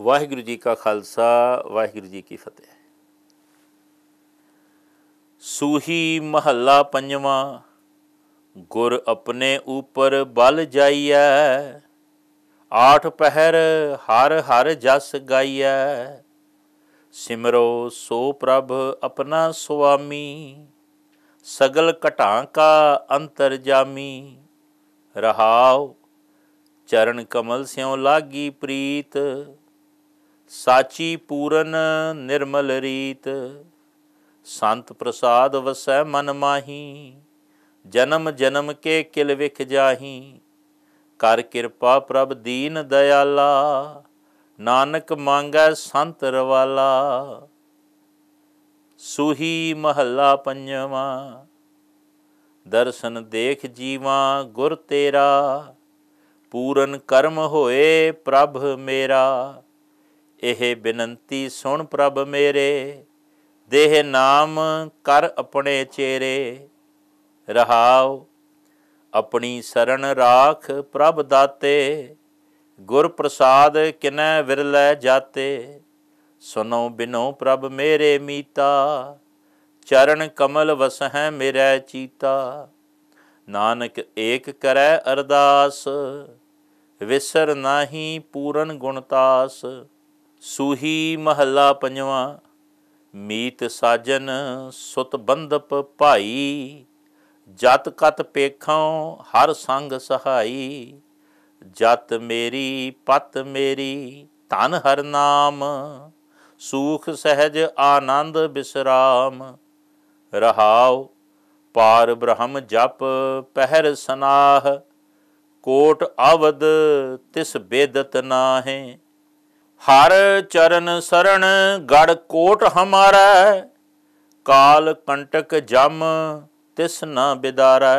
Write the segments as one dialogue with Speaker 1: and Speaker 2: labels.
Speaker 1: ਵਾਹਿਗੁਰੂ ਜੀ ਕਾ ਖਾਲਸਾ ਵਾਹਿਗੁਰੂ ਜੀ ਕੀ ਫਤਿਹ ਸੂਹੀ ਮਹੱਲਾ ਪੰਜਵਾਂ ਗੁਰ ਆਪਣੇ ਉਪਰ ਬਲ ਜਾਈਐ ਆਠ ਪਹਿਰ ਹਰ ਹਰ ਜਸ ਗਾਈਐ ਸਿਮਰੋ ਸੋ ਪ੍ਰਭ ਆਪਣਾ ਸੁਆਮੀ ਸਗਲ ਘਟਾਂ ਕਾ ਅੰਤਰ ਜਾਮੀ ਰਹਾਉ ਚਰਨ ਕਮਲ ਸਿਉ ਲਾਗੀ ਪ੍ਰੀਤ ਸਾਚੀ ਪੂਰਨ ਨਿਰਮਲ ਰੀਤ ਸੰਤ ਪ੍ਰਸਾਦ ਵਸੈ ਮਨ ਮਾਹੀ ਜਨਮ ਜਨਮ ਕੇ ਕਿਲ ਵਿਖ ਜਾਹੀ ਕਰ ਕਿਰਪਾ ਪ੍ਰਭ ਦੀਨ ਦਇਆਲਾ ਨਾਨਕ ਮੰਗੈ ਸੰਤ ਰਵਾਲਾ ਸੁਹੀ ਮਹੱਲਾ ਪੰਜਵਾ ਦਰਸ਼ਨ ਦੇਖ ਜੀਵਾ ਗੁਰ ਤੇਰਾ ਪੂਰਨ ਕਰਮ ਹੋਏ ਪ੍ਰਭ ਮੇਰਾ ਇਹ ਬੇਨੰਤੀ ਸੁਣ ਪ੍ਰਭ ਮੇਰੇ ਦੇਹ ਨਾਮ ਕਰ ਆਪਣੇ ਚੇਰੇ ਰਹਾਉ ਆਪਣੀ ਸਰਣ ਰਾਖ ਪ੍ਰਭ ਦਾਤੇ ਗੁਰ ਪ੍ਰਸਾਦ ਕਿਨੈ ਵਿਰਲੇ ਜਾਤੇ ਸੁਨੋ ਬਿਨੋ ਪ੍ਰਭ ਮੇਰੇ ਮੀਤਾ ਚਰਨ ਕਮਲ ਵਸਹਿ ਮੇਰੇ ਚੀਤਾ ਨਾਨਕ ਏਕ ਕਰੈ ਅਰਦਾਸ ਵਿਸਰ ਨਾਹੀ ਪੂਰਨ ਗੁਣਤਾਸ ਸੂਹੀ ਮਹੱਲਾ ਪੰਜਵਾਂ ਮੀਤ ਸਾਜਨ ਸੁਤ ਬੰਦਪ ਭਾਈ ਜਤ ਕਤ ਪੇਖਾਂ ਹਰ ਸੰਗ ਸਹਾਈ ਜਤ ਮੇਰੀ ਪਤ ਮੇਰੀ ਧਨ ਹਰ ਨਾਮ ਸੂਖ ਸਹਿਜ ਆਨੰਦ ਬਿਸਰਾਮ ਰਹਾਉ ਪਾਰ ਬ੍ਰਹਮ ਜਪ ਪਹਿਰ ਸਨਾਹ ਕੋਟ ਅਵਦ ਤਿਸ ਬੇਦਤ ਨਾਹੇ ਹਰ ਚਰਨ ਸਰਣ ਗੜ ਕੋਟ ਹਮਾਰਾ ਕਾਲ ਕੰਟਕ ਜਮ ਤਿਸ ਨਾ ਬਿਦਾਰਾ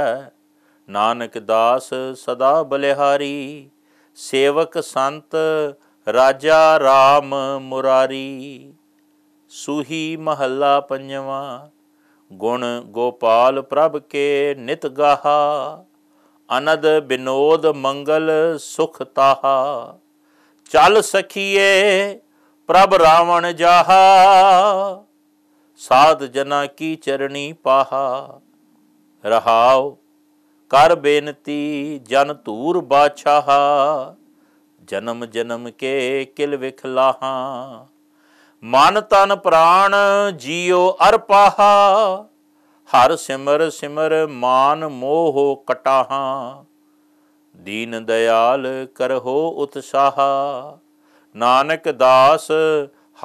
Speaker 1: ਨਾਨਕ ਦਾਸ ਸਦਾ ਬਲਿਹਾਰੀ ਸੇਵਕ ਸੰਤ ਰਾਜਾ RAM ਮੁਰਾਰੀ ਸੁਹੀ ਮਹੱਲਾ ਪੰਜਵਾ ਗੁਣ ਗੋਪਾਲ ਪ੍ਰਭ ਕੇ ਨਿਤ ਗਾਹਾ ਅਨਦ ਬਿਨੋਦ ਮੰਗਲ ਸੁਖ ਤਾਹਾ ਚੱਲ ਸਖੀਏ ਪ੍ਰਭ ਰਾਵਣ ਜਾਹਾ ਸਾਧ ਜਨਾ ਕੀ ਚਰਣੀ ਪਾਹਾ ਰਹਾਉ ਕਰ ਬੇਨਤੀ ਜਨ ਧੂਰ ਬਾਛਾਹ ਜਨਮ ਜਨਮ ਕੇ ਕਿਲ ਵਿਖਲਾਹਾ ਮਨ ਤਨ ਪ੍ਰਾਣ ਜੀਉ ਅਰਪਾਹਾ ਹਰ ਸਿਮਰ ਸਿਮਰ ਮਾਨ ਮੋਹ ਕਟਾਹਾ ਦੀਨ ਦਿਆਲ ਕਰਹੋ ਉਤਸ਼ਾਹ ਨਾਨਕ ਦਾਸ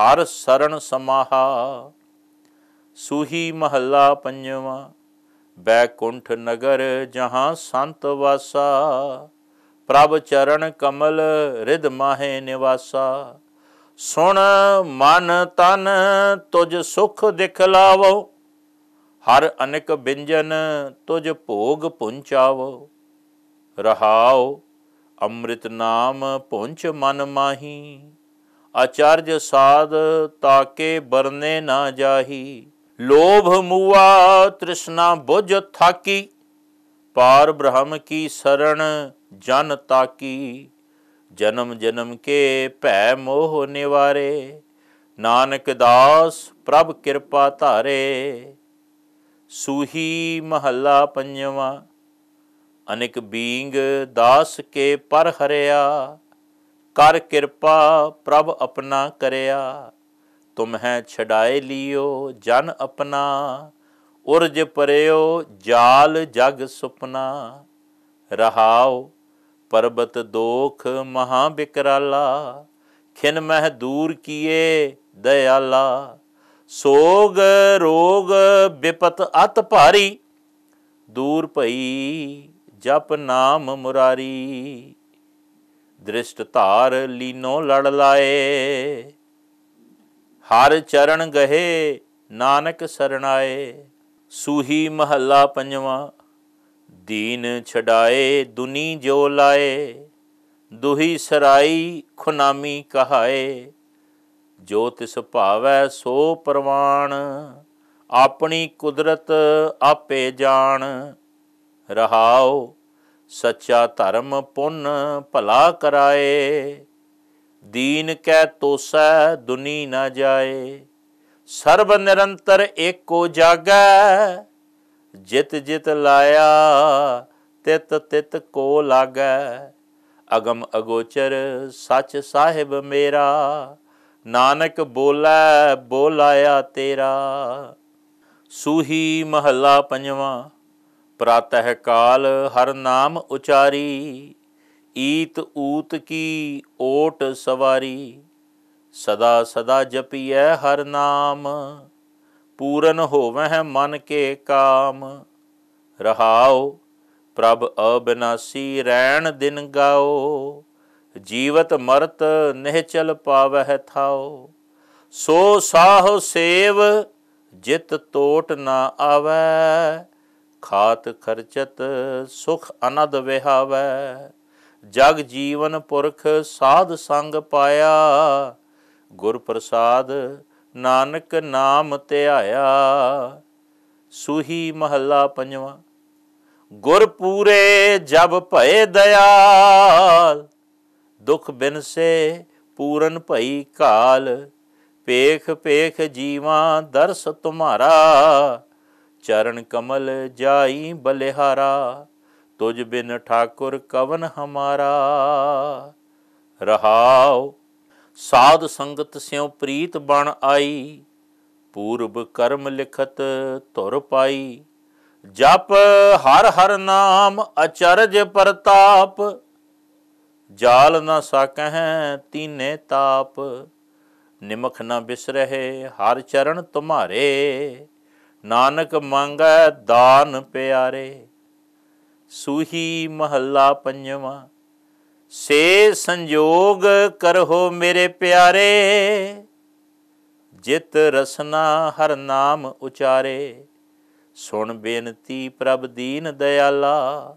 Speaker 1: ਹਰ ਸਰਣ ਸਮਾਹਾ ਸੂਹੀ ਮਹੱਲਾ ਪੰਜਵਾਂ ਬੈਕੁੰਠ ਨਗਰ ਜਹਾਂ ਸੰਤ ਵਾਸਾ ਪ੍ਰਭ ਚਰਨ ਕਮਲ ਰਿਧ ਮਾਹੇ ਨਿਵਾਸਾ ਸੁਣ ਮਨ ਤਨ ਤੁਝ ਸੁਖ ਦਿਖਲਾਵੋ ਹਰ ਅਨੇਕ ਬਿੰਜਨ ਤੁਝ ਭੋਗ ਪੁੰਚਾਵੋ ਰਹਾਉ ਅੰਮ੍ਰਿਤ ਨਾਮ ਪੁੰਚ ਮਨ ਮਾਹੀ ਆਚਾਰਜ ਸਾਧ ਤਾਕੇ ਬਰਨੇ ਨਾ ਜਾਹੀ ਲੋਭ ਮੂਆ ਤ੍ਰਿਸ਼ਨਾ ਬੁਝ ਥਾਕੀ ਪਾਰ ਬ੍ਰਹਮ ਕੀ ਸਰਣ ਜਨ ਤਾਕੀ ਜਨਮ ਜਨਮ ਕੇ ਭੈ ਮੋਹ ਨਿਵਾਰੇ ਨਾਨਕ ਦਾਸ ਪ੍ਰਭ ਕਿਰਪਾ ਧਾਰੇ ਸੂਹੀ ਮਹੱਲਾ ਪੰਜਵਾਂ ਅਨਿਕ ਬੀਂਗ ਦਾਸ ਕੇ ਪਰ ਹਰਿਆ ਕਰ ਕਿਰਪਾ ਪ੍ਰਭ ਆਪਣਾ ਕਰਿਆ ਤੁਮ ਹੈ ਛਡਾਏ ਲਿਓ ਜਨ ਆਪਣਾ ਉਰਜ ਪਰਿਓ ਜਾਲ ਜਗ ਸੁਪਨਾ ਰਹਾਉ ਪਰਬਤ ਦੋਖ ਮਹਾ ਬਿਕਰਾਲਾ ਖਿਨ ਮਹਿ ਦੂਰ ਕੀਏ ਦਇਆਲਾ ਸੋਗ ਰੋਗ ਵਿਪਤ ਅਤ ਭਾਰੀ ਦੂਰ ਭਈ ਜਪ ਨਾਮ ਮੁਰਾਰੀ ਦ੍ਰਿਸ਼ਟ ਧਾਰ ਲੀਨੋ ਲੜ ਲਾਏ ਹਰ ਚਰਨ ਗਹੇ ਨਾਨਕ ਸਰਣਾਏ ਸੂਹੀ ਮਹੱਲਾ ਪੰਜਵਾ ਦੀਨ ਛਡਾਏ ਦੁਨੀ ਜੋ ਲਾਏ ਦੁਹੀ ਸਰਾਈ ਖੁਨਾਮੀ ਕਹਾਏ ਜੋ ਤਿਸ ਭਾਵੈ ਸੋ ਪ੍ਰਵਾਣ ਆਪਣੀ ਕੁਦਰਤ ਆਪੇ ਜਾਣ ਰਹਾਓ ਸੱਚਾ ਧਰਮ ਪੁੰਨ ਭਲਾ ਕਰਾਏ ਦੀਨ ਕੈ ਤੋਸੈ ਦੁਨੀ ਨਾ ਜਾਏ ਸਰਬ ਨਿਰੰਤਰ ਏਕੋ ਜਾਗੈ ਜਿਤ ਜਿਤ ਲਾਇਆ ਤਿਤ ਤਿਤ ਕੋ ਲਾਗੈ ਅਗਮ ਅਗੋਚਰ ਸੱਚ ਸਾਹਿਬ ਮੇਰਾ ਨਾਨਕ ਬੋਲਾ ਬੋਲਾਇਆ ਤੇਰਾ ਸੂਹੀ ਮਹੱਲਾ ਪੰਜਵਾਂ ਪ੍ਰਾਤਹ ਕਾਲ ਹਰ ਨਾਮ ਉਚਾਰੀ ਈਤ ਊਤ ਕੀ ਓਟ ਸਵਾਰੀ ਸਦਾ ਸਦਾ ਜਪੀਐ ਹਰ ਨਾਮ ਪੂਰਨ ਹੋਵਹਿ ਮਨ ਕੇ ਕਾਮ ਰਹਾਓ ਪ੍ਰਭ ਅਬਿਨਾਸੀ ਰਹਿਣ ਦਿਨ ਗਾਓ ਜੀਵਤ ਮਰਤ ਨਹਿ ਚਲ ਪਾਵਹਿ ਥਾਓ ਸੋ ਸਾਹ ਸੇਵ ਜਿਤ ਤੋਟ ਨਾ ਆਵੈ ਖਾਤ ਖਰਚਤ ਸੁਖ ਅਨਦ ਵਿਹਾਵੈ ਜਗ ਜੀਵਨ ਪੁਰਖ ਸਾਧ ਸੰਗ ਪਾਇਆ ਗੁਰ ਪ੍ਰਸਾਦ ਨਾਨਕ ਨਾਮ ਧਿਆਇਆ ਸੁਹੀ ਮਹੱਲਾ ਪੰਜਵਾਂ ਗੁਰ ਪੂਰੇ ਜਬ ਭਏ ਦਇਆਲ ਦੁਖ ਬਿਨ ਸੇ ਪੂਰਨ ਭਈ ਕਾਲ ਪੇਖ ਪੇਖ ਜੀਵਾ ਦਰਸ ਤੁਮਾਰਾ ਚਰਨ ਕਮਲ ਜਾਈ ਬਲਿਹਾਰਾ ਤੁਜ ਬਿਨ ਠਾਕੁਰ ਕਵਨ ਹਮਾਰਾ ਰਹਾਉ ਸਾਧ ਸੰਗਤ ਸਿਉ ਪ੍ਰੀਤ ਬਣ ਆਈ ਪੂਰਬ ਕਰਮ ਲਿਖਤ ਧੁਰ ਪਾਈ ਜਪ ਹਰ ਹਰ ਨਾਮ ਅਚਰਜ ਪ੍ਰਤਾਪ ਜਾਲ ਨਾ ਸਕਹਿ ਤੀਨੇ ਤਾਪ ਨਿਮਖ ਨ ਬਿਸਰਹਿ ਹਰ ਚਰਨ ਤੁਮਾਰੇ ਨਾਨਕ ਮੰਗੈ ਦਾਨ ਪਿਆਰੇ ਸੂਹੀ ਮਹੱਲਾ ਪੰਜਵਾਂ ਸੇ ਸੰਜੋਗ ਕਰਹੋ ਮੇਰੇ ਪਿਆਰੇ ਜਿਤ ਰਸਨਾ ਹਰ ਨਾਮ ਉਚਾਰੇ ਸੁਣ ਬੇਨਤੀ ਪ੍ਰਭ ਦੀਨ ਦਇਆਲਾ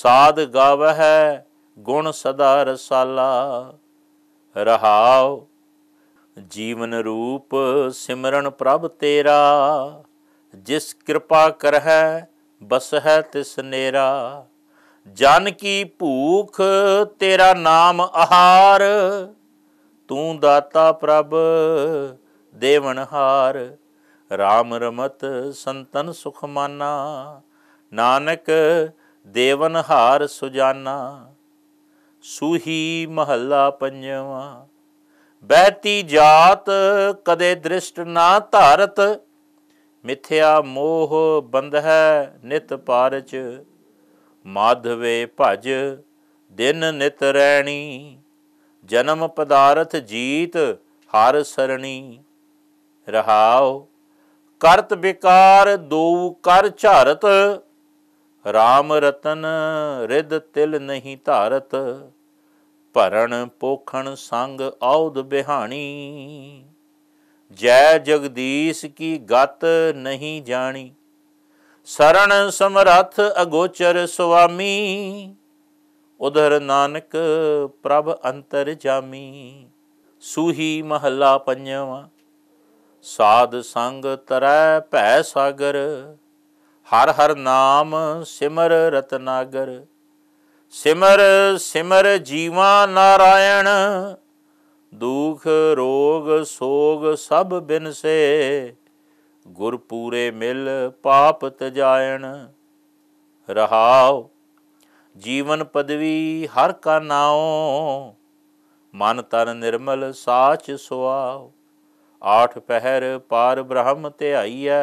Speaker 1: ਸਾਧ ਗਾਵਹਿ ਗੁਣ ਸਦਾ ਰਸਾਲਾ ਰਹਾਉ ਜੀਵਨ ਰੂਪ ਸਿਮਰਨ ਪ੍ਰਭ ਤੇਰਾ ਜਿਸ ਕਿਰਪਾ ਕਰਹਿ ਬਸਹਿ ਤਿਸ ਨੇਰਾ ਜਨ ਕੀ ਭੂਖ ਤੇਰਾ ਨਾਮ ਆਹਾਰ ਤੂੰ ਦਾਤਾ ਪ੍ਰਭ ਦੇਵਨਹਾਰ RAM ਰਮਤ ਸੰਤਨ ਸੁਖ ਮਾਨਾ ਨਾਨਕ ਦੇਵਨਹਾਰ ਸੁਜਾਨਾ ਸੂਹੀ ਮਹੱਲਾ ਪੰਜਵਾ ਬਹਿਤੀ ਜਾਤ ਕਦੇ ਦ੍ਰਿਸ਼ਟ ਨਾ ਧਾਰਤ ਮਿਥਿਆ ਮੋਹ ਹੈ ਨਿਤ ਪਾਰਚ ਮਾਧਵੇ ਭਜ ਦਿਨ ਨਿਤ ਰਹਿਣੀ ਜਨਮ ਪਦਾਰਥ ਜੀਤ ਹਰ ਸਰਣੀ ਰਹਾਉ ਕਰਤ ਬਿਕਾਰ ਦੋ ਕਰ ਝਾਰਤ RAM ਰਤਨ ਰਿਦ ਤਿਲ ਨਹੀਂ ਧਾਰਤ ਭਰਣ ਪੋਖਣ ਸੰਗ ਆਉਦ ਬਿਹਾਣੀ ਜੈ ਜਗਦੀਸ਼ ਕੀ ਗਤ ਨਹੀਂ ਜਾਣੀ ਸਰਣ ਸਮਰੱਥ ਅਗੋਚਰ ਸੁਆਮੀ ਉਧਰ ਨਾਨਕ ਪ੍ਰਭ ਅੰਤਰ ਜਾਮੀ ਸੂਹੀ ਮਹੱਲਾ ਪੰਜਵਾ ਸਾਧ ਸੰਗ ਤਰੈ ਭੈ ਸਾਗਰ ਹਰ ਹਰ ਨਾਮ ਸਿਮਰ ਰਤਨਾਗਰ ਸਿਮਰ ਸਿਮਰ ਜੀਵਾ ਨਾਰਾਇਣ ਦੁਖ ਰੋਗ ਸੋਗ ਸਭ ਬਿਨਸੇ ਗੁਰ ਪੂਰੇ ਮਿਲ ਪਾਪ ਤਜਾਇਣ ਰਹਾਉ ਜੀਵਨ ਪਦਵੀ ਹਰ ਕਾ ਨਾਉ ਮਨ ਤਨ ਨਿਰਮਲ ਸਾਚ ਸੁਆਉ ਆਠ ਪਹਿਰ ਪਾਰ ਬ੍ਰਹਮ ਧਿਆਈਐ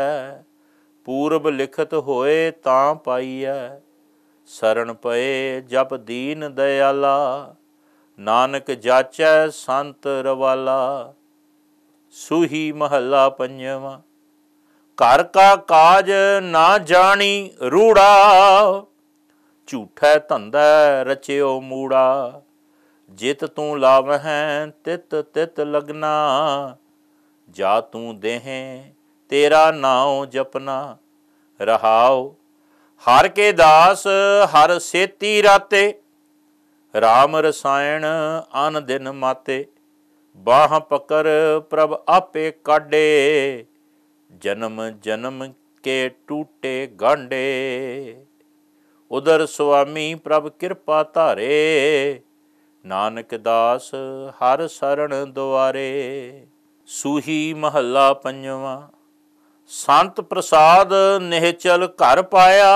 Speaker 1: ਪੂਰਬ ਲਿਖਤ ਹੋਏ ਤਾਂ ਪਾਈਐ ਸਰਣ ਪਏ ਜਪ ਦੀਨ ਦਇਆਲਾ ਨਾਨਕ ਜਾਚੈ ਸੰਤ ਰਵਾਲਾ ਸੁਹੀ ਮਹੱਲਾ ਪੰਜਵਾ ਘਰ ਕਾ ਕਾਜ ਨਾ ਜਾਣੀ ਰੂੜਾ ਝੂਠਾ ਧੰਦਾ ਰਚਿਓ ਮੂੜਾ ਜਿਤ ਤੂੰ ਲਾਵਹਿ ਤਿਤ ਤਿਤ ਲਗਨਾ ਜਾ ਤੂੰ ਦੇਹੇ ਤੇਰਾ ਨਾਉ ਜਪਨਾ ਰਹਾਓ ਹਰ ਕੇ ਦਾਸ ਹਰ ਸੇਤੀ ਰਾਤੇ ਰਾਮ ਰਸਾਇਣ ਅਨ ਦਿਨ ਮਾਤੇ ਬਾਹ ਪਕਰ ਪ੍ਰਭ ਆਪੇ ਕਾਡੇ ਜਨਮ ਜਨਮ ਕੇ ਟੂਟੇ ਗਾਂਡੇ ਉਦਰ ਸੁਆਮੀ ਪ੍ਰਭ ਕਿਰਪਾ ਧਾਰੇ ਨਾਨਕ ਦਾਸ ਹਰ ਸਰਣ ਦੁਆਰੇ ਸੂਹੀ ਮਹੱਲਾ ਪੰਜਵਾ ਸੰਤ ਪ੍ਰਸਾਦ ਨਿਹਚਲ ਘਰ ਪਾਇਆ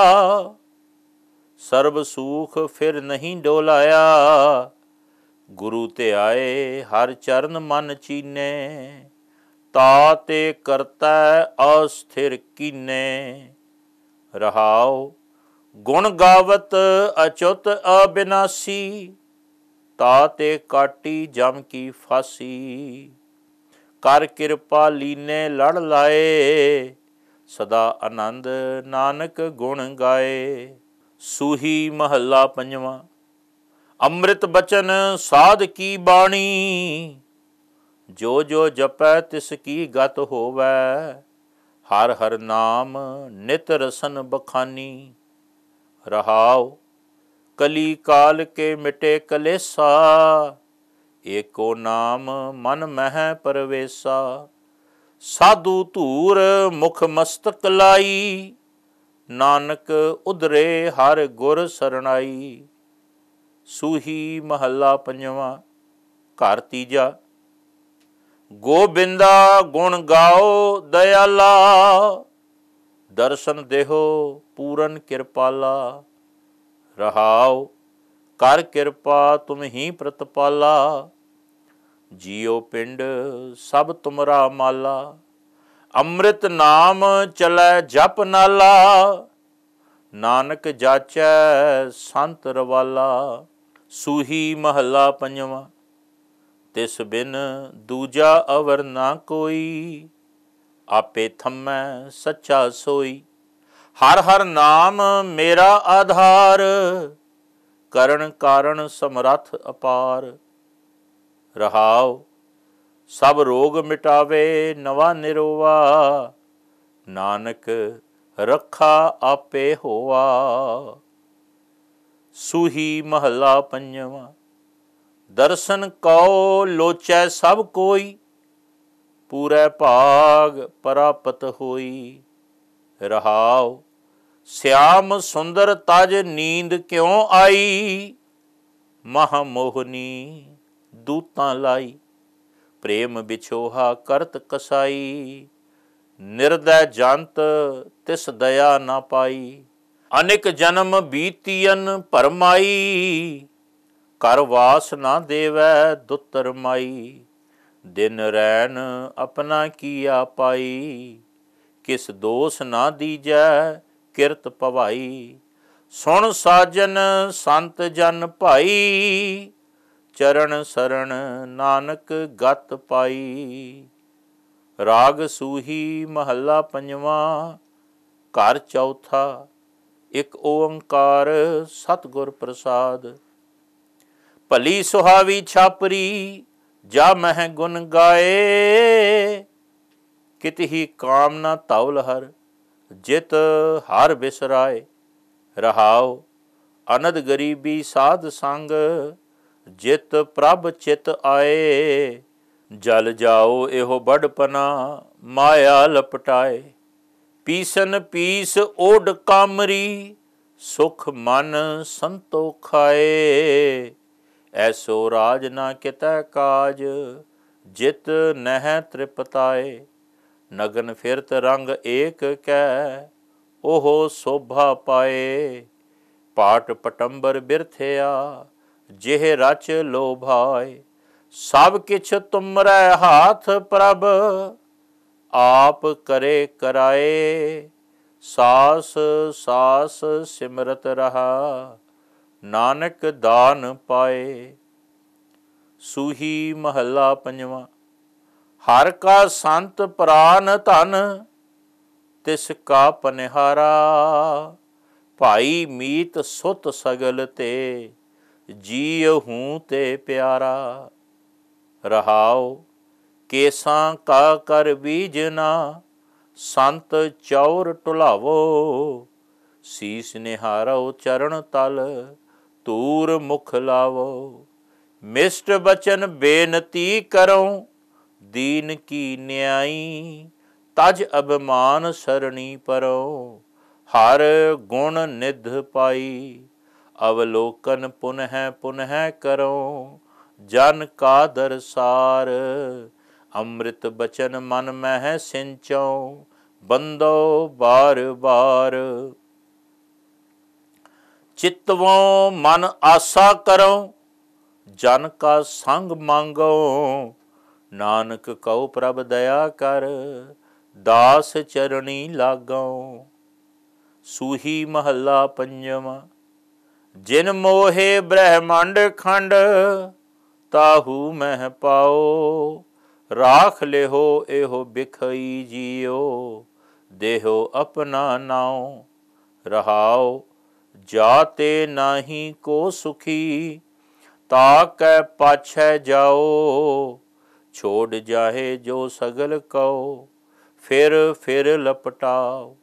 Speaker 1: ਸਰਬ ਸੂਖ ਫਿਰ ਨਹੀਂ ਡੋਲਾਇਆ ਗੁਰੂ ਤੇ ਆਏ ਹਰ ਚਰਨ ਮਨ ਚੀਨੇ ਤਾ ਤੇ ਕਰਤਾ ਅਸਥਿਰ ਕੀਨੇ ਰਹਾਉ ਗੁਣ ਗਾਵਤ ਅਚੁੱਤ ਅਬਿਨਾਸੀ ਤਾ ਤੇ ਕਾਟੀ ਜਮ ਕੀ ਫਾਸੀ ਕਰ ਕਿਰਪਾ ਲੀਨੇ ਲੜ ਲਾਏ ਸਦਾ ਆਨੰਦ ਨਾਨਕ ਗੁਣ ਗਾਏ ਸੂਹੀ ਮਹੱਲਾ ਪੰਜਵਾਂ ਅੰਮ੍ਰਿਤ ਬਚਨ ਸਾਧ ਕੀ ਬਾਣੀ ਜੋ ਜੋ ਜਪੈ ਤਿਸ ਕੀ ਗਤ ਹੋਵੈ ਹਰ ਹਰ ਨਾਮ ਨਿਤ ਰਸਨ ਬਖਾਨੀ ਰਹਾਉ ਕਲੀ ਕਾਲ ਕੇ ਮਿਟੇ ਕਲੇਸਾ ਏਕੋ ਨਾਮ ਮਨ ਮਹਿ ਪਰਵੇਸਾ ਸਾਧੂ ਧੂਰ ਮੁਖ ਮਸਤਕ ਲਾਈ ਨਾਨਕ ਉਧਰੇ ਹਰ ਗੁਰ ਸਰਣਾਈ ਸੂਹੀ ਮਹੱਲਾ ਪੰਜਵਾਂ ਘਰ ਤੀਜਾ ਗੋਬਿੰਦਾ ਗੁਣ ਗਾਓ ਦਇਆਲਾ ਦਰਸ਼ਨ ਦੇਹੋ ਪੂਰਨ ਕਿਰਪਾਲਾ ਰਹਾਓ ਕਰ ਕਿਰਪਾ ਤੁਮ ਹੀ ਪ੍ਰਤਪਾਲਾ ਜੀਉ ਪਿੰਡ ਸਭ ਤੁਮਰਾ ਮਾਲਾ ਅੰਮ੍ਰਿਤ ਨਾਮ ਚਲੈ ਜਪ ਨਾਲਾ ਨਾਨਕ ਜਾਚੈ ਸੰਤ ਰਵਾਲਾ ਸੂਹੀ ਮਹੱਲਾ ਪੰਜਵਾ ਤਿਸ ਬਿਨ ਦੂਜਾ ਅਵਰ ਨਾ ਕੋਈ ਆਪੇ ਥੰਮੈ ਸੱਚਾ ਸੋਈ ਹਰ ਹਰ ਨਾਮ ਮੇਰਾ ਆਧਾਰ ਕਰਨ ਕਾਰਨ ਸਮਰੱਥ ਅਪਾਰ ਰਹਾਓ ਸਭ ਰੋਗ ਮਿਟਾਵੇ ਨਵਾ ਨਿਰੋਵਾ ਨਾਨਕ ਰੱਖਾ ਆਪੇ ਹੋਆ ਸੁਹੀ ਮਹਲਾ ਪੰਜਵਾ ਦਰਸ਼ਨ ਕਉ ਲੋਚੈ ਸਭ ਕੋਈ ਪੂਰੇ ਭਾਗ ਪ੍ਰਾਪਤ ਹੋਈ ਰਹਾਉ ਸਿਆਮ ਸੁੰਦਰ ਤਜ ਨੀਂਦ ਕਿਉ ਆਈ ਮਹਾ ਮੋਹਨੀ ਦੂਤਾਂ ਲਾਈ ਪ੍ਰੇਮ ਵਿਛੋਹਾ ਕਰਤ ਕਸਾਈ ਨਿਰਦੈ ਜੰਤ ਤਿਸ ਦਇਆ ਨਾ ਪਾਈ ਅਨੇਕ ਜਨਮ ਬੀਤੀਨ ਪਰਮਾਈ ਕਰ ਵਾਸ ਨਾ ਦੇਵੈ ਦੁੱਤਰ ਮਾਈ ਦਿਨ ਰੈਨ ਆਪਣਾ ਕੀਆ ਪਾਈ ਕਿਸ ਦੋਸ ਨਾ ਦੀਜੈ ਕਿਰਤ ਭਵਾਈ ਸੁਣ ਸਾਜਨ ਸੰਤ ਜਨ ਭਾਈ ਚਰਨ ਸਰਣ ਨਾਨਕ ਗਤ ਪਾਈ ਰਾਗ ਸੂਹੀ ਮਹੱਲਾ ਪੰਜਵਾਂ ਘਰ ਚੌਥਾ ਇੱਕ ਓੰਕਾਰ ਸਤਗੁਰ ਪ੍ਰਸਾਦ ਭਲੀ ਸੁਹਾਵੀ ਛਾਪਰੀ ਜਾ ਮਹਿ ਗੁਣ ਗਾਏ ਕਿਤੇ ਹੀ ਕਾਮਨਾ ਤਵਲ ਹਰ ਜਿਤ ਹਰ ਬਿਸਰਾਏ ਰਹਾਉ ਅਨਦ ਗਰੀਬੀ ਸਾਧ ਸੰਗ ਜਿਤ ਪ੍ਰਭ ਚਿਤ ਆਏ ਜਲ ਜਾਓ ਇਹੋ ਬੜਪਨਾ ਮਾਇਆ ਲਪਟਾਏ ਪੀਸਨ ਪੀਸ ਓਡ ਕਾਮਰੀ ਸੁਖ ਮਨ ਸੰਤੋਖਾਏ ਐਸੋ ਰਾਜ ਨਾ ਕਿਤੈ ਕਾਜ ਜਿਤ ਨਹਿ ਤ੍ਰਿਪਤਾਏ ਨਗਨ ਫਿਰਤ ਰੰਗ ਏਕ ਕੈ ਉਹ ਸੋਭਾ ਪਾਏ ਪਾਟ ਪਟੰਬਰ ਬਿਰਥਿਆ ਜਿਹ ਰਚ ਲੋਭਾਇ ਸਭ ਕਿਛ ਤੁਮਰੇ ਹਾਥ ਪ੍ਰਭ ਆਪ ਕਰੇ ਕਰਾਏ ਸਾਸ ਸਾਸ ਸਿਮਰਤ ਰਹਾ ਨਾਨਕ ਦਾਨ ਪਾਏ ਸੂਹੀ ਮਹੱਲਾ ਪੰਜਵਾਂ ਹਰ ਕਾ ਸੰਤ ਪ੍ਰਾਨ ਧਨ ਤਿਸ ਕਾ ਪਨਿਹਾਰਾ ਭਾਈ ਮੀਤ ਸੁਤ ਸਗਲ ਤੇ ਜੀਉ ਹੂੰ ਤੇ ਪਿਆਰਾ ਰਹਾਉ ਕੇਸਾਂ ਕਾ ਕਰ ਬੀਜਨਾ ਸੰਤ ਚੌਰ ਟੁਲਾਵੋ ਸੀਸ ਨਿਹਾਰੋ ਚਰਨ ਤਲ ਤੂਰ ਮੁਖ ਲਾਵੋ ਮਿਸ਼ਟ ਬਚਨ ਬੇਨਤੀ ਕਰਉ ਦੀਨ ਕੀ ਨਿਆਈ ਤਜ ਅਬਮਾਨ ਸਰਣੀ ਪਰੋ ਹਰ ਗੁਣ ਨਿਧ ਪਾਈ ਅਵਲੋਕਨ ਪੁਨਹ ਪੁਨਹ ਕਰੋ ਜਨ ਕਾ ਦਰਸਾਰ ਅੰਮ੍ਰਿਤ ਬਚਨ ਮਨ ਮਹਿ ਸਿੰਚੋ ਬੰਦੋ ਬਾਰ ਬਾਰ ਚਿਤਵੋਂ ਮਨ ਆਸਾ ਕਰੋ ਜਨ ਕਾ ਸੰਗ ਮੰਗੋ ਨਾਨਕ ਕਉ ਪ੍ਰਭ ਦਇਆ ਕਰ ਦਾਸ ਚਰਣੀ ਲਾਗੋ ਸੂਹੀ ਮਹੱਲਾ ਪੰਜਵਾਂ ਜਿਨ ਮੋਹੇ ਬ੍ਰਹਮੰਡ ਖੰਡ ਤਾਹੂ ਮਹਿ ਪਾਓ ਰਾਖ ਲਿਹੋ ਇਹੋ ਬਿਖਈ ਜੀਓ ਦੇਹੋ ਆਪਣਾ ਨਾਉ ਰਹਾਓ ਜਾਤੇ ਨਾਹੀ ਕੋ ਸੁਖੀ ਤਾ ਕੈ ਪਾਛੈ ਜਾਓ ਛੋੜ ਜਾਹੇ ਜੋ ਸਗਲ ਕਉ ਫਿਰ ਫਿਰ ਲਪਟਾਓ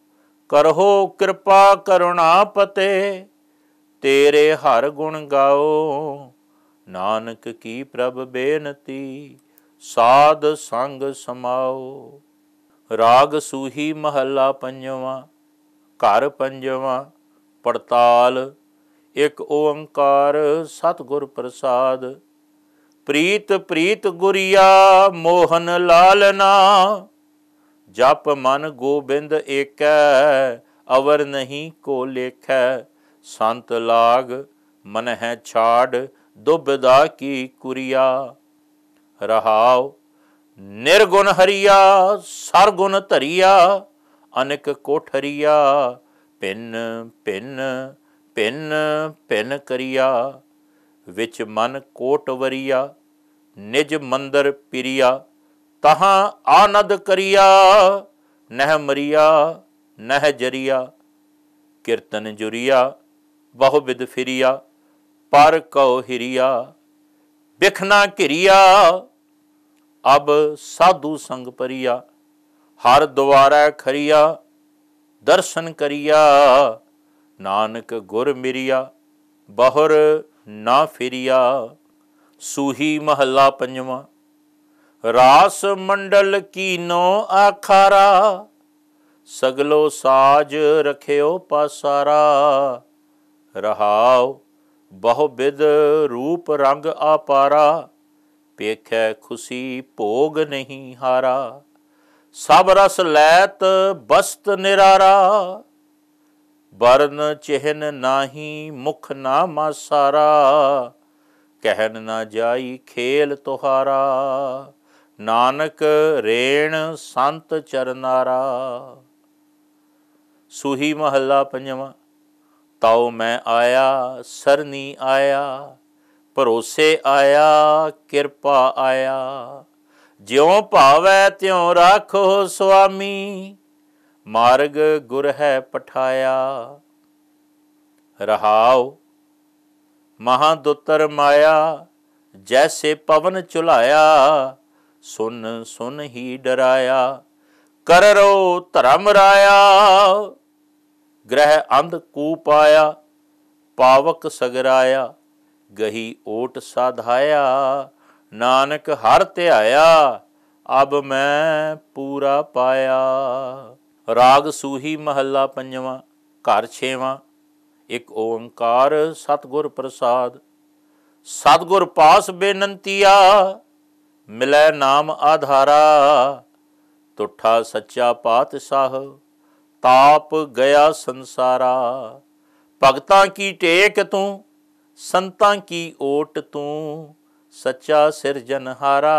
Speaker 1: ਕਰਹੋ ਕਿਰਪਾ ਕਰੁਣਾ ਪਤੇ ਤੇਰੇ ਹਰ ਗੁਣ ਗਾਓ ਨਾਨਕ ਕੀ ਪ੍ਰਭ ਬੇਨਤੀ ਸਾਧ ਸੰਗ ਸਮਾਓ ਰਾਗ ਸੂਹੀ ਮਹੱਲਾ ਪੰਜਵਾਂ ਘਰ ਪੰਜਵਾਂ ਪੜਤਾਲ ਇੱਕ ਓੰਕਾਰ ਸਤਗੁਰ ਪ੍ਰਸਾਦ ਪ੍ਰੀਤ ਪ੍ਰੀਤ ਗੁਰਿਆ ਮੋਹਨ ਲਾਲਨਾ ਜਪ ਮਨ ਗੋਬਿੰਦ ਏਕੈ ਅਵਰ ਨਹੀਂ ਕੋ ਲੇਖੈ ਸੰਤ ਲਾਗ ਮਨ ਹੈ ਛਾੜ ਦੁਬਦਾ ਕੀ ਕੁਰੀਆ ਰਹਾਉ ਨਿਰਗੁਣ ਹਰੀਆ ਸਰਗੁਣ ਧਰੀਆ ਅਨਕ ਕੋਠਰੀਆ ਪਿੰਨ ਪਿੰਨ ਪਿੰਨ ਪਿੰਨ ਕਰੀਆ ਵਿੱਚ ਮਨ ਕੋਟ ਵਰੀਆ ਨਿਜ ਮੰਦਰ ਪਿਰੀਆ ਤਹਾਂ ਆਨੰਦ ਕਰੀਆ ਨਹਿ ਮਰੀਆ ਨਹਿ ਜਰੀਆ ਕੀਰਤਨ ਜੁਰੀਆ ਬਹੁ ਵਿਦ ਫਿਰਿਆ ਪਰ ਕਉ ਹਿਰਿਆ ਬਿਖ ਘਿਰਿਆ ਅਬ ਸਾਧੂ ਸੰਗ ਪਰਿਆ ਹਰ ਦੁਆਰਾ ਖਰੀਆ ਦਰਸ਼ਨ ਕਰਿਆ ਨਾਨਕ ਗੁਰ ਮਿਰਿਆ ਬਹਰ ਨਾ ਫਿਰਿਆ ਸੂਹੀ ਮਹੱਲਾ ਪੰਜਵਾਂ ਰਾਸ ਮੰਡਲ ਕੀਨੋ ਆਖਾਰਾ ਸਗਲੋ ਸਾਜ ਰਖਿਓ ਪਾਸਾਰਾ ਰਹਾਉ ਬਹੁ ਬਿਦ ਰੂਪ ਰੰਗ ਆਪਾਰਾ ਪੇਖੈ ਖੁਸ਼ੀ ਭੋਗ ਨਹੀਂ ਹਾਰਾ ਸਭ ਰਸ ਲੈਤ ਬਸਤ ਨਿਰਾਰਾ ਵਰਨ ਚਿਹਨ ਨਾਹੀ ਮੁਖ ਨਾ ਸਾਰਾ ਕਹਿਨ ਨਾ ਜਾਈ ਖੇਲ ਤੁਹਾਰਾ ਨਾਨਕ ਰੇਣ ਸੰਤ ਚਰਨਾਰਾ ਸੁਹੀ ਮਹੱਲਾ ਪੰਜਵਾਂ ਤਉ ਮੈਂ ਆਇਆ ਸਰਨੀ ਆਇਆ ਭਰੋਸੇ ਆਇਆ ਕਿਰਪਾ ਆਇਆ ਜਿਉ ਭਾਵੈ ਤਿਉ ਰਾਖੋ ਸੁਆਮੀ ਮਾਰਗ ਗੁਰ ਹੈ ਪਠਾਇਆ ਰਹਾਉ ਮਹਾ ਦੁੱਤਰ ਮਾਇਆ ਜੈਸੇ ਪਵਨ ਚੁਲਾਇਆ ਸੁਨ ਸੁਨ ਹੀ ਡਰਾਇਆ ਕਰਰੋ ਧਰਮ ਰਾਇਆ ਗ੍ਰਹਿ ਅੰਧ ਕੂਪ ਆਇਆ ਪਾਵਕ ਸਗਰਾਇਆ ਗਹੀ ਓਟ ਸਾਧਾਇਆ ਨਾਨਕ ਹਰ ਧਿਆਇਆ ਅਬ ਮੈਂ ਪੂਰਾ ਪਾਇਆ ਰਾਗ ਸੂਹੀ ਮਹੱਲਾ ਪੰਜਵਾਂ ਘਰ ਛੇਵਾਂ ਇੱਕ ਓੰਕਾਰ ਸਤਗੁਰ ਪ੍ਰਸਾਦ ਸਤਗੁਰ ਪਾਸ ਬੇਨੰਤੀਆ ਮਿਲੈ ਨਾਮ ਆਧਾਰਾ ਤੁਠਾ ਸੱਚਾ ਪਾਤਸ਼ਾਹ ਤਾਪ ਗਿਆ ਸੰਸਾਰਾ ਭਗਤਾਂ ਕੀ ਟੇਕ ਤੂੰ ਸੰਤਾਂ ਕੀ ਓਟ ਤੂੰ ਸੱਚਾ ਸਿਰਜਨਹਾਰਾ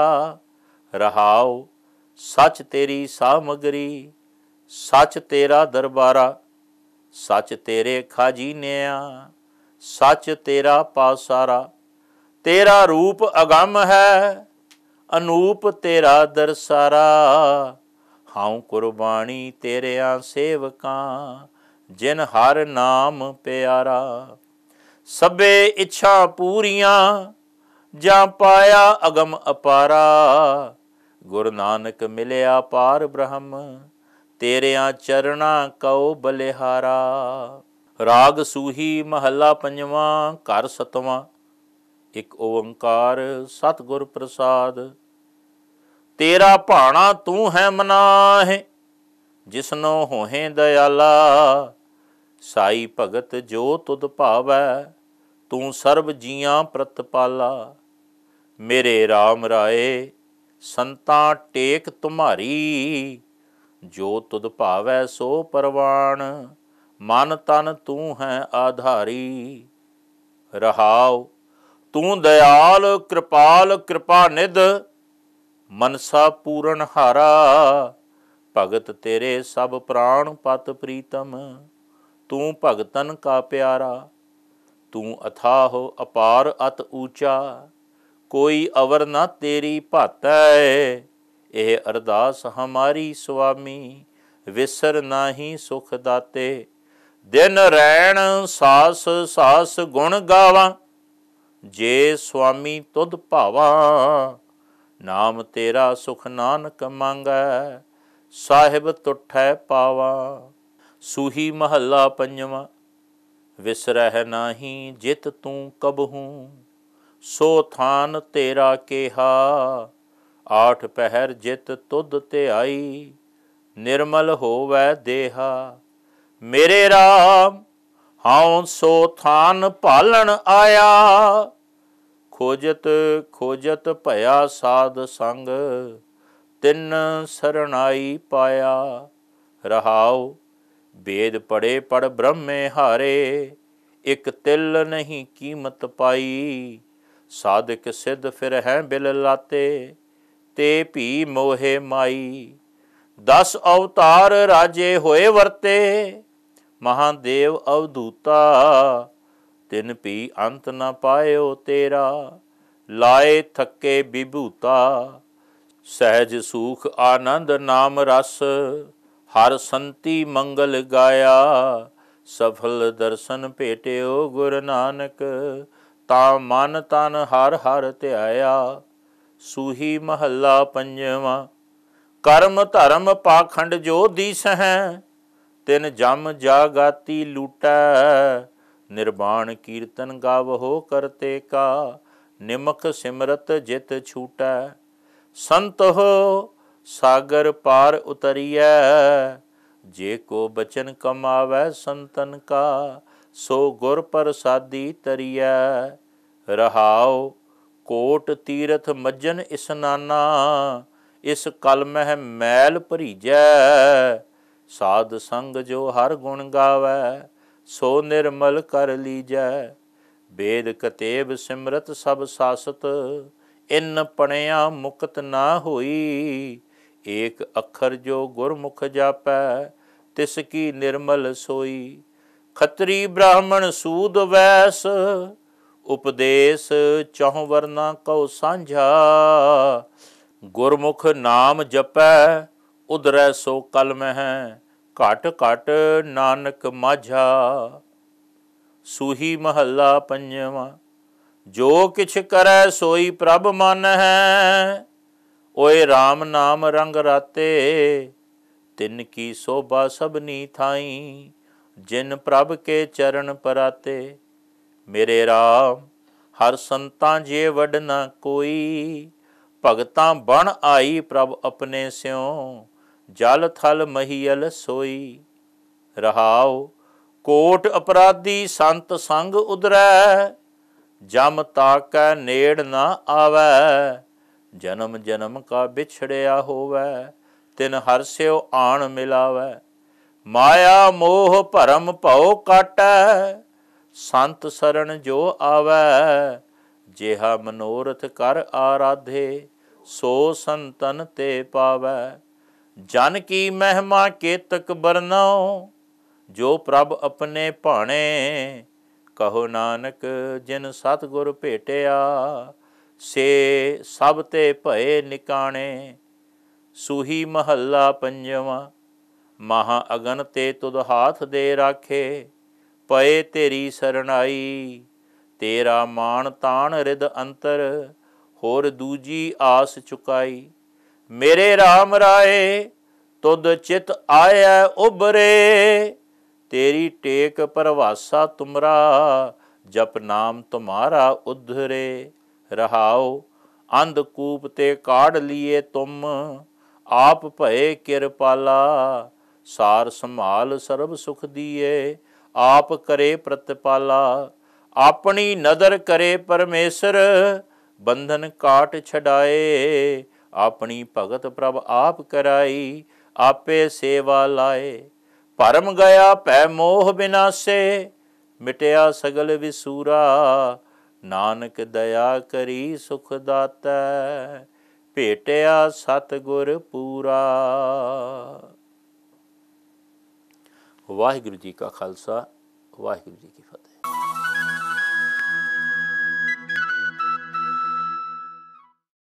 Speaker 1: ਰਹਾਉ ਸੱਚ ਤੇਰੀ ਸਾਮਗਰੀ ਸੱਚ ਤੇਰਾ ਦਰਬਾਰਾ ਸੱਚ ਤੇਰੇ ਖਾਜੀਨਿਆ ਸੱਚ ਤੇਰਾ ਪਾਸਾਰਾ ਤੇਰਾ ਰੂਪ ਅਗੰਮ ਹੈ ਅਨੂਪ ਤੇਰਾ ਦਰਸਾਰਾ ਹਾਉ ਕੁਰਬਾਨੀ ਤੇਰਿਆ ਸੇਵਕਾਂ ਜਿਨ ਹਰ ਨਾਮ ਪਿਆਰਾ ਸਭੇ ਇੱਛਾ ਪੂਰੀਆਂ ਜਾਂ ਪਾਇਆ ਅਗਮ ਅਪਾਰਾ ਗੁਰੂ ਨਾਨਕ ਮਿਲਿਆ ਪਾਰ ਬ੍ਰਹਮ ਤੇਰਿਆ ਚਰਣਾ ਕਉ ਬਲਿਹਾਰਾ ਰਾਗ ਸੂਹੀ ਮਹੱਲਾ ਪੰਜਵਾਂ ਘਰ ਸਤਵਾਂ ਇੱਕ ਓੰਕਾਰ ਸਤਗੁਰ ਪ੍ਰਸਾਦ ਤੇਰਾ ਭਾਣਾ ਤੂੰ ਹੈ ਮਨਾਹ ਜਿਸਨੋ ਹੋਹੇ ਦਇਆਲਾ ਸਾਈ ਭਗਤ ਜੋ ਤੁਧ ਭਾਵੈ ਤੂੰ ਸਰਬ ਜੀਆਂ ਪ੍ਰਤਪਾਲਾ ਮੇਰੇ RAM ਰਾਏ ਸੰਤਾਂ ਟੇਕ ਤੁਮਾਰੀ ਜੋ ਤੁਧ ਭਾਵੈ ਸੋ ਪਰਵਾਣ ਮਨ ਤਨ ਤੂੰ ਹੈ ਆਧਾਰੀ ਰਹਾਉ ਤੂੰ ਦਇਆਲ ਕਿਰਪਾਲ ਕਿਰਪਾ ਨਿਧ ਮਨਸਾ ਪੂਰਨ ਹਾਰਾ ਭਗਤ ਤੇਰੇ ਸਭ ਪ੍ਰਾਣ ਪਤ ਪ੍ਰੀਤਮ ਤੂੰ ਭਗਤਨ ਕਾ ਪਿਆਰਾ ਤੂੰ ਅਥਾਹ ਅਪਾਰ ਅਤ ਊਚਾ ਕੋਈ ਅਵਰ ਨਾ ਤੇਰੀ ਭਾਤੈ ਇਹ ਅਰਦਾਸ ਹਮਾਰੀ ਸੁਆਮੀ ਵਿਸਰ ਨਾਹੀ ਸੁਖ ਦਾਤੇ ਦਿਨ ਰੈਣ ਸਾਸ ਸਾਸ ਗੁਣ ਗਾਵਾਂ ਜੇ ਸੁਆਮੀ ਤੁਧ ਭਾਵਾ ਨਾਮ ਤੇਰਾ ਸੁਖ ਨਾਨਕ ਮੰਗੈ ਸਾਹਿਬ ਤੁਠੈ ਪਾਵਾ ਸੂਹੀ ਮਹੱਲਾ ਪੰਜਵਾਂ ਵਿਸਰਹਿ ਨਾਹੀ ਜਿਤ ਤੂੰ ਕਬਹੂ ਸੋ ਥਾਨ ਤੇਰਾ ਕੇਹਾ ਆਠ ਪਹਿਰ ਜਿਤ ਤੁਧ ਤੇ ਆਈ ਨਿਰਮਲ ਹੋਵੈ ਦੇਹਾ ਮੇਰੇ ਰਾਮ ਹਾਉ ਸੋ ਥਾਨ ਭਾਲਣ ਆਇਆ ਖੋਜਤ ਖੋਜਤ ਭਇਆ ਸਾਧ ਸੰਗ ਤਿੰਨ ਸਰਣਾਈ ਪਾਇਆ ਰਹਾਉ ਵੇਦ ਪੜੇ ਪੜ ਬ੍ਰਹਮੇ ਹਾਰੇ ਇਕ ਤਿਲ ਨਹੀਂ ਕੀਮਤ ਪਾਈ ਸਾਧਕ ਸਿੱਧ ਫਿਰ ਹੈ ਬਿਲ ਲਾਤੇ ਤੇ ਭੀ ਮੋਹੇ ਮਾਈ ਦਸ ਅਵਤਾਰ ਰਾਜੇ ਹੋਏ ਵਰਤੇ ਮਹਾਦੇਵ ਅਵਧੂਤਾ ਤਿਨ ਪੀ ਅੰਤ ਨਾ ਪਾਇਓ ਤੇਰਾ ਲਾਏ ਥੱਕੇ ਬਿਭੂਤਾ ਸਹਿਜ ਸੂਖ ਆਨੰਦ ਨਾਮ ਰਸ ਹਰ ਸੰਤੀ ਮੰਗਲ ਗਾਇਆ ਸਫਲ ਦਰਸ਼ਨ ਭੇਟਿਓ ਗੁਰ ਨਾਨਕ ਤਾ ਮਨ ਤਨ ਹਰ ਹਰ ਧਿਆਇਆ ਸੂਹੀ ਮਹੱਲਾ ਪੰਜਵਾ ਕਰਮ ਧਰਮ ਪਾਖੰਡ ਜੋ ਦੀਸ ਹੈ ਤਿਨ ਜਮ ਜਾਗਾਤੀ ਲੂਟੈ ਨਿਰਵਾਣ ਕੀਰਤਨ ਗਾਵੋ ਕਰਤੇ ਕਾ ਨਿਮਖ ਸਿਮਰਤ ਜਿਤ ਛੂਟੈ ਸੰਤ ਹੋ ਸਾਗਰ ਪਾਰ ਉਤਰੀਐ ਜੇ ਕੋ ਬਚਨ ਕਮਾਵੈ ਸੰਤਨ ਕਾ ਸੋ ਗੁਰ ਪ੍ਰਸਾਦੀ ਤਰੀਐ ਰਹਾਉ ਕੋਟ ਤੀਰਥ ਮੱਜਨ ਇਸਨਾਨਾ ਇਸ ਕਲਮਹਿ ਮੈਲ ਭਰੀਜੈ ਸਾਧ ਸੰਗ ਜੋ ਹਰ ਗੁਣ ਗਾਵੇ ਸੋ ਨਿਰਮਲ ਕਰ ਲੀਜੈ ਬੇਦ ਕਤੇਬ ਸਿਮਰਤ ਸਭ ਸਾਸਤ ਇਨ ਪਣਿਆ ਮੁਕਤ ਨਾ ਹੋਈ ਏਕ ਅੱਖਰ ਜੋ ਗੁਰਮੁਖ ਜਾਪੈ ਤਿਸ ਕੀ ਨਿਰਮਲ ਸੋਈ ਖਤਰੀ ਬ੍ਰਾਹਮਣ ਸੂਦ ਵੈਸ ਉਪਦੇਸ਼ ਚਹੁ ਵਰਨਾ ਕਉ ਸਾਂਝਾ ਗੁਰਮੁਖ ਨਾਮ ਜਪੈ ਉਦਰੈ ਸੋ ਕਲਮ ਹੈ ਘਟ ਘਟ ਨਾਨਕ ਮਾਝਾ ਸੂਹੀ ਮਹੱਲਾ ਪੰਜਵਾਂ ਜੋ ਕਿਛ ਕਰੈ ਸੋਈ ਪ੍ਰਭ ਮਨ ਹੈ ਓਏ RAM ਨਾਮ ਰੰਗ ਰਾਤੇ ਤਿੰਨ ਕੀ ਸੋਭਾ ਸਭਨੀ ਥਾਈ ਜਿਨ ਪ੍ਰਭ ਕੇ ਚਰਨ ਪਰਾਤੇ ਮੇਰੇ RAM ਹਰ ਸੰਤਾਂ ਜੇ ਵਡ ਨਾ ਕੋਈ ਭਗਤਾਂ ਬਣ ਆਈ ਪ੍ਰਭ ਆਪਣੇ ਸਿਉ ਜਲ ਥਲ ਮਹੀਲ ਸੋਈ ਰਹਾਉ ਕੋਟ ਅਪਰਾਧੀ ਸੰਤ ਸੰਗ ਉਦਰੈ ਜਮ ਤਾਕੈ ਨੇੜ ਨਾ ਆਵੈ ਜਨਮ ਜਨਮ ਕਾ ਵਿਛੜਿਆ ਹੋਵੈ ਤਿਨ ਹਰ ਸਿਓ ਆਣ ਮਿਲਾਵੈ ਮਾਇਆ ਮੋਹ ਭਰਮ ਭਉ ਕਟੈ ਸੰਤ ਸਰਣ ਜੋ ਆਵੈ ਜਿਹਾ ਮਨੋਰਥ ਕਰ ਆਰਾਧੇ ਸੋ ਸੰਤਨ ਤੇ ਪਾਵੈ ਜਨ ਕੀ ਮਹਿਮਾ ਕੇਤਕ ਬਰਨਾਉ ਜੋ ਪ੍ਰਭ ਆਪਣੇ ਭਾਣੇ ਕਹੋ ਨਾਨਕ ਜਿਨ ਸਤਗੁਰ ਭੇਟਿਆ ਸੇ ਸਭ ਤੇ ਭਏ ਨਿਕਾਣੇ ਸੂਹੀ ਮਹੱਲਾ ਪੰਜਵਾ ਮਹਾ ਅਗਨ ਤੇ ਤੁਧ ਹਾਥ ਦੇ ਰਾਖੇ ਪਏ ਤੇਰੀ ਸਰਣਾਈ ਤੇਰਾ ਮਾਨ ਤਾਣ ਰਿਦ ਅੰਤਰ ਹੋਰ ਦੂਜੀ ਆਸ ਚੁਕਾਈ ਮੇਰੇ RAM ਰਾਏ ਤੁਧ ਚਿਤ ਆਇਆ ਉਬਰੇ ਤੇਰੀ ਟੇਕ ਪਰਵਾਸਾ ਤੁਮਰਾ ਜਪ ਨਾਮ ਤੁਮਾਰਾ ਉਧਰੇ ਰਹਾਓ ਅੰਧ ਕੂਪ ਤੇ ਕਾੜ ਲੀਏ ਤੁਮ ਆਪ ਭਏ ਕਿਰਪਾਲਾ ਸਾਰ ਸੰਭਾਲ ਸਰਬ ਸੁਖ ਦੀਏ ਆਪ ਕਰੇ ਪ੍ਰਤਪਾਲਾ ਆਪਣੀ ਨਦਰ ਕਰੇ ਪਰਮੇਸ਼ਰ ਬੰਧਨ ਕਾਟ ਛਡਾਏ ਆਪਣੀ ਭਗਤ ਪ੍ਰਭ ਆਪ ਕਰਾਈ ਆਪੇ ਸੇਵਾ ਲਾਏ ਪਰਮ ਗਿਆ ਪੈ ਮੋਹ ਬਿਨਾਸੇ ਮਿਟਿਆ ਸਗਲ ਵਿਸੂਰਾ ਨਾਨਕ ਦਇਆ ਕਰੀ ਸੁਖ ਦਾਤਾ ਭੇਟਿਆ ਸਤ ਗੁਰ ਪੂਰਾ ਵਾਹਿਗੁਰੂ ਜੀ ਕਾ ਖਾਲਸਾ ਵਾਹਿਗੁਰੂ ਜੀ ਕੀ ਫਤਿਹ